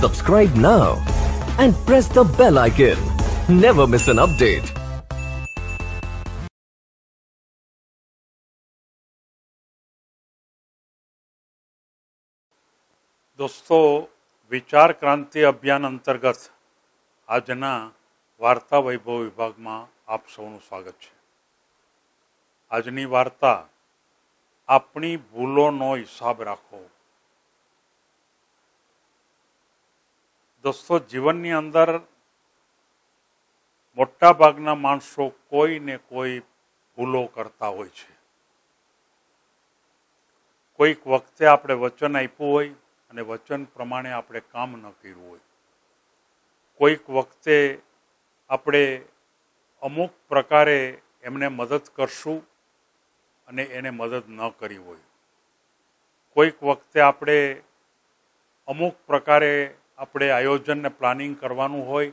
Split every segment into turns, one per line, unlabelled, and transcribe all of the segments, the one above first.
subscribe now and press the bell icon never miss an update दोस्तों विचार क्रांति अभियान अंतर्गत आजना वार्ता वैभव विभाग में आप सबनु स्वागत है आजनी वार्ता अपनी भूलो हिसाब राखो દોસ્તો જીવનની અંદર મોટાભાગના માણસો કોઈ ને કોઈ ભૂલો કરતા હોય છે કોઈક વખતે આપણે વચન આપ્યું હોય અને વચન પ્રમાણે આપણે કામ ન કર્યું હોય કોઈક વખતે આપણે અમુક પ્રકારે એમને મદદ કરશું અને એને મદદ ન કરી હોય કોઈક વખતે આપણે અમુક પ્રકારે આપણે આયોજન ને પ્લાનિંગ કરવાનું હોય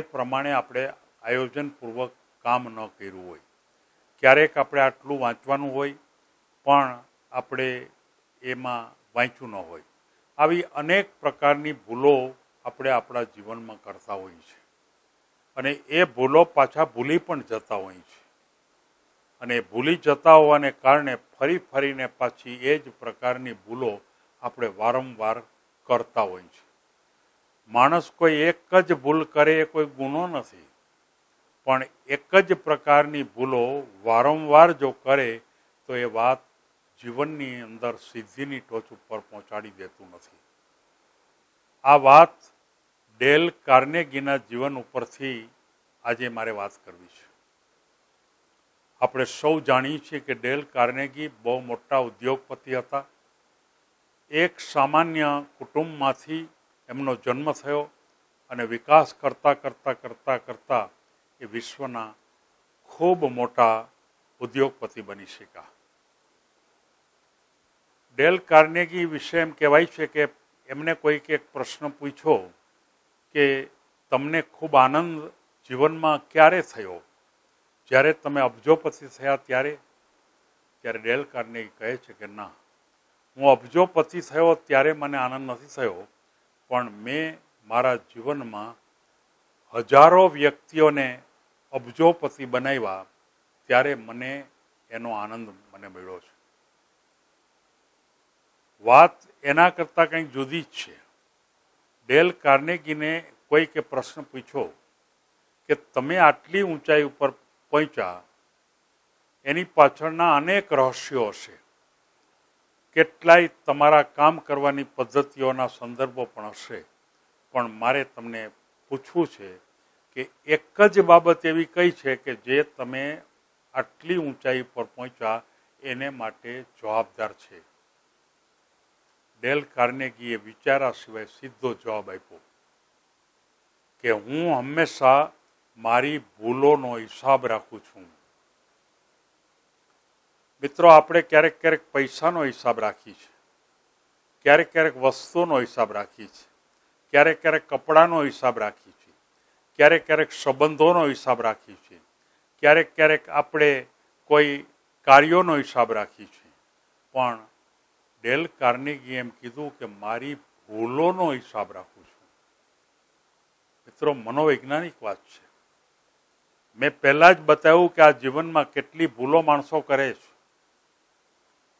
એ પ્રમાણે આપણે આયોજનપૂર્વક કામ ન કર્યું હોય ક્યારેક આપણે આટલું વાંચવાનું હોય પણ આપણે એમાં વાંચ્યું ન હોય આવી અનેક પ્રકારની ભૂલો આપણે આપણા જીવનમાં કરતા હોઈએ છીએ અને એ ભૂલો પાછા ભૂલી પણ જતા હોઈએ છીએ અને ભૂલી જતા હોવાને કારણે ફરી ફરીને પાછી એ જ પ્રકારની ભૂલો આપણે વારંવાર કરતા હોઈએ છીએ માણસ કોઈ એક જ ભૂલ કરે એ કોઈ ગુનો નથી પણ એક જ પ્રકારની ભૂલો વારંવાર જો કરે તો એ વાત જીવનની અંદર સિદ્ધિની ટોચ ઉપર પહોંચાડી દેતું નથી આ વાત ડેલ કાર્નેગીના જીવન ઉપરથી આજે મારે વાત કરવી છે આપણે સૌ જાણીએ છીએ કે ડેલ કાર્નેગી બહુ મોટા ઉદ્યોગપતિ હતા એક સામાન્ય કુટુંબમાંથી એમનો જન્મ થયો અને વિકાસ કરતાં કરતાં કરતાં કરતાં એ વિશ્વના ખૂબ મોટા ઉદ્યોગપતિ બની શક્યા ડેલ કાર્નેગી વિશે એમ કહેવાય છે કે એમને કોઈક એક પ્રશ્ન પૂછ્યો કે તમને ખૂબ આનંદ જીવનમાં ક્યારે થયો જ્યારે તમે અબજોપતિ થયા ત્યારે ત્યારે ડેલ કાર્નેગી કહે છે કે ના હું અબજોપતિ થયો ત્યારે મને આનંદ નથી થયો પણ મેં મારા જીવનમાં હજારો વ્યક્તિઓને અબજોપતિ બનાવ્યા ત્યારે મને એનો આનંદ મને મળ્યો છે વાત એના કરતાં કંઈક જુદી જ છે ડેલ કાર્નેગીને કોઈ કે પ્રશ્ન પૂછો કે તમે આટલી ઊંચાઈ ઉપર પહોંચ્યા એની પાછળના અનેક રહસ્યો હશે કેટલાય તમારા કામ કરવાની પદ્ધતિઓના સંદર્ભો પણ હશે પણ મારે તમને પૂછવું છે કે એક જ બાબત એવી કઈ છે કે જે તમે આટલી ઊંચાઈ પર પહોંચ્યા એને માટે જવાબદાર છે ડેલ કાર્નેગીએ વિચારા સિવાય સીધો જવાબ આપ્યો કે હું હંમેશા મારી ભૂલોનો હિસાબ રાખું છું મિત્રો આપણે ક્યારેક ક્યારેક પૈસાનો હિસાબ રાખીએ છીએ ક્યારેક ક્યારેક વસ્તુનો હિસાબ રાખીએ છીએ ક્યારેક ક્યારેક કપડાનો હિસાબ રાખીએ છીએ ક્યારેક ક્યારેક સંબંધોનો હિસાબ રાખીએ છીએ ક્યારેક ક્યારેક આપણે કોઈ કાર્યોનો હિસાબ રાખીએ છીએ પણ ડેલ કાર્નિગી એમ કીધું કે મારી ભૂલોનો હિસાબ રાખું છું મિત્રો મનોવૈજ્ઞાનિક વાત છે મેં પહેલાં જ બતાવ્યું કે આ જીવનમાં કેટલી ભૂલો માણસો કરે છે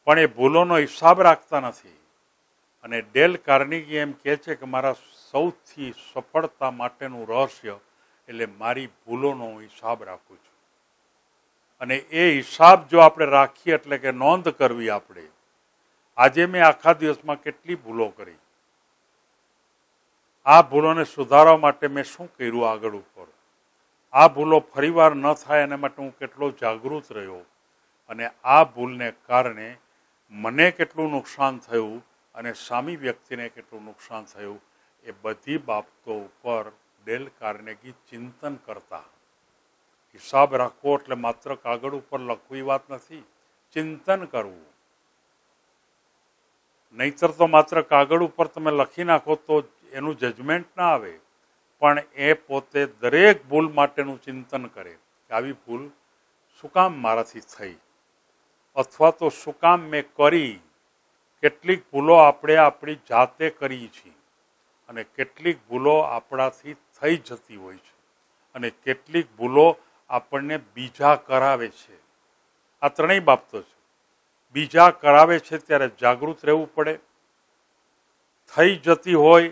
પણ એ ભૂલોનો હિસાબ રાખતા નથી અને ડેલ કાર્નિગી એમ કહે છે કે મારા સૌથી સફળતા માટેનું રહસ્ય એટલે મારી ભૂલોનો હું હિસાબ રાખું છું અને એ હિસાબ જો આપણે રાખીએ એટલે કે નોંધ કરવી આપણે આજે મેં આખા દિવસમાં કેટલી ભૂલો કરી આ ભૂલોને સુધારવા માટે મેં શું કર્યું આગળ ઉપર આ ભૂલો ફરીવાર ન થાય એના માટે હું કેટલો જાગૃત રહ્યો અને આ ભૂલને કારણે મને કેટલું નુકસાન થયું અને સામી વ્યક્તિને કેટલું નુકસાન થયું એ બધી બાબતો ઉપર ડેલ કાર્નેગી ચિંતન કરતા હિસાબ રાખવો એટલે માત્ર કાગળ ઉપર લખવી વાત નથી ચિંતન કરવું નહીતર તો માત્ર કાગળ ઉપર તમે લખી નાખો તો એનું જજમેન્ટ ના આવે પણ એ પોતે દરેક ભૂલ માટેનું ચિંતન કરે કે આવી ભૂલ શું કામ મારાથી થઈ અથવા તો શું કામ મેં કરી કેટલીક ભૂલો આપણે આપણી જાતે કરીએ છીએ અને કેટલીક ભૂલો આપણાથી થઈ જતી હોય છે અને કેટલીક ભૂલો આપણને બીજા કરાવે છે આ ત્રણેય બાબતો છે બીજા કરાવે છે ત્યારે જાગૃત રહેવું પડે થઈ જતી હોય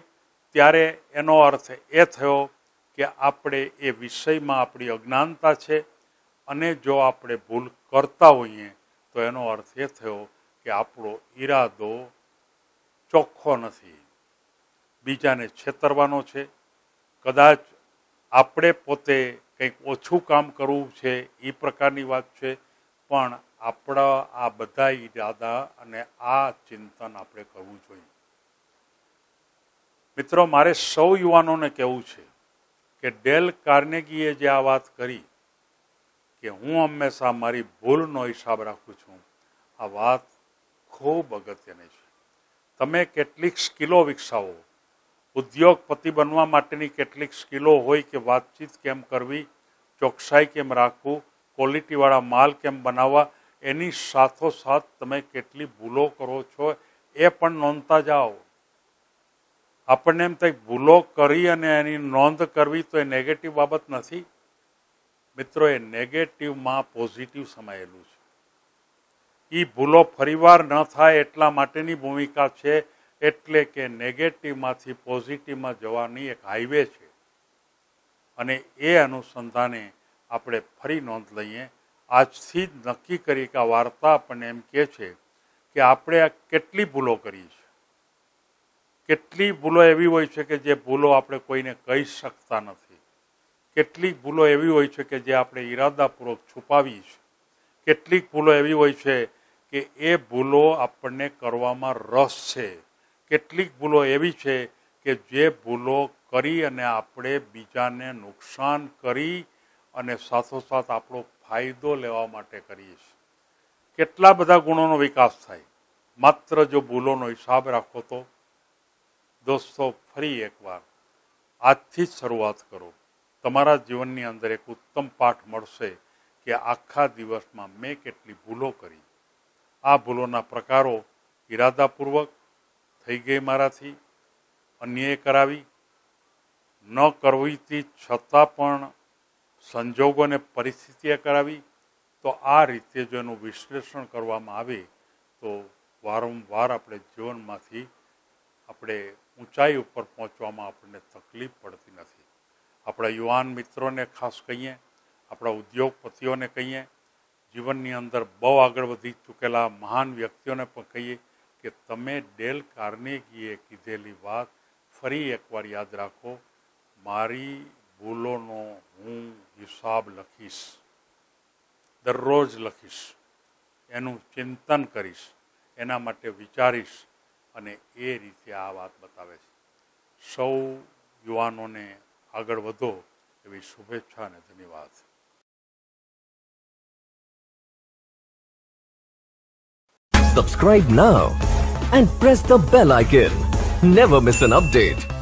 ત્યારે એનો અર્થ એ થયો કે આપણે એ વિષયમાં આપણી અજ્ઞાનતા છે અને જો આપણે ભૂલ કરતા હોઈએ તો એનો અર્થ એ થયો કે આપણો ઈરાદો ચોખ્ખો નથી બીજાને છેતરવાનો છે કદાચ આપણે પોતે કંઈક ઓછું કામ કરવું છે એ પ્રકારની વાત છે પણ આપણા આ બધા ઈરાદા અને આ ચિંતન આપણે કરવું જોઈએ મિત્રો મારે સૌ યુવાનોને કહેવું છે કે ડેલ કાર્નેગીએ જે આ વાત કરી કે હું હંમેશા મારી ભૂલનો હિસાબ રાખું છું આ વાત ખૂબ અગત્યની છે તમે કેટલીક સ્કિલો વિકસાવો ઉદ્યોગપતિ બનવા માટેની કેટલીક સ્કિલો હોય કે વાતચીત કેમ કરવી ચોકસાઈ કેમ રાખવું ક્વોલિટીવાળા માલ કેમ બનાવવા એની સાથોસાથ તમે કેટલી ભૂલો કરો છો એ પણ નોંધતા જાઓ આપણને એમ થાય ભૂલો કરી અને એની નોંધ કરવી તો એ નેગેટિવ બાબત નથી મિત્રો એ નેગેટિવમાં પોઝિટિવ સમાયેલું છે એ ભૂલો ફરીવાર ન થાય એટલા માટેની ભૂમિકા છે એટલે કે નેગેટિવમાંથી પોઝિટિવમાં જવાની એક હાઈવે છે અને એ અનુસંધાને આપણે ફરી નોંધ લઈએ આજથી જ નક્કી કરી કે આ વાર્તા આપણને એમ કહે છે કે આપણે આ કેટલી ભૂલો કરી છે કેટલી ભૂલો એવી હોય છે કે જે ભૂલો આપણે કોઈને કહી શકતા નથી કેટલીક ભૂલો એવી હોય છે કે જે આપણે ઈરાદાપૂર્વક છુપાવી છે કેટલીક ભૂલો એવી હોય છે કે એ ભૂલો આપણને કરવામાં રસ છે કેટલીક ભૂલો એવી છે કે જે ભૂલો કરી અને આપણે બીજાને નુકસાન કરી અને સાથોસાથ આપણો ફાયદો લેવા માટે કરીએ છીએ કેટલા બધા ગુણોનો વિકાસ થાય માત્ર જો ભૂલોનો હિસાબ રાખો તો દોસ્તો ફરી એકવાર આજથી જ શરૂઆત કરો તમારા જીવનની અંદર એક ઉત્તમ પાઠ મળશે કે આખા દિવસમાં મેં કેટલી ભૂલો કરી આ ભૂલોના પ્રકારો ઈરાદાપૂર્વક થઈ ગઈ મારાથી અન્યએ કરાવી ન કરવી છતાં પણ સંજોગો અને પરિસ્થિતિએ કરાવી તો આ રીતે જો એનું વિશ્લેષણ કરવામાં આવે તો વારંવાર આપણે જીવનમાંથી આપણે ઊંચાઈ ઉપર પહોંચવામાં આપણને તકલીફ પડતી નથી આપણા યુવાન મિત્રોને ખાસ કહીએ આપણા ઉદ્યોગપતિઓને કહીએ જીવનની અંદર બહુ આગળ વધી ચૂકેલા મહાન વ્યક્તિઓને પણ કહીએ કે તમે ડેલ કાર્નેગીએ કીધેલી વાત ફરી એકવાર યાદ રાખો મારી ભૂલોનો હું હિસાબ લખીશ દરરોજ લખીશ એનું ચિંતન કરીશ એના માટે વિચારીશ અને એ રીતે આ વાત બતાવે છે સૌ યુવાનોને આગળ વધો એવી શુભેચ્છા અને ધન્યવાદ Subscribe now and press the bell icon. Never miss an update.